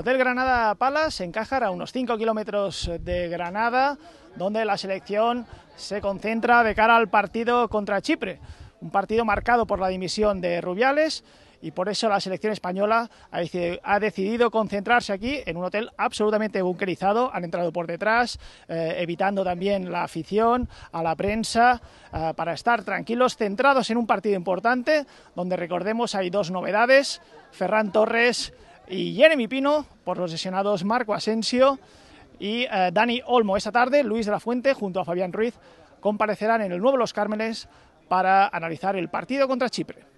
Hotel Granada Palace en Cájar, a unos 5 kilómetros de Granada, donde la selección se concentra de cara al partido contra Chipre. Un partido marcado por la dimisión de Rubiales y por eso la selección española ha decidido concentrarse aquí en un hotel absolutamente bunkerizado. Han entrado por detrás, eh, evitando también la afición, a la prensa, eh, para estar tranquilos, centrados en un partido importante, donde recordemos hay dos novedades. Ferran Torres y Jeremy Pino por los lesionados Marco Asensio y eh, Dani Olmo. Esta tarde Luis de la Fuente junto a Fabián Ruiz comparecerán en el Nuevo Los Cármenes para analizar el partido contra Chipre.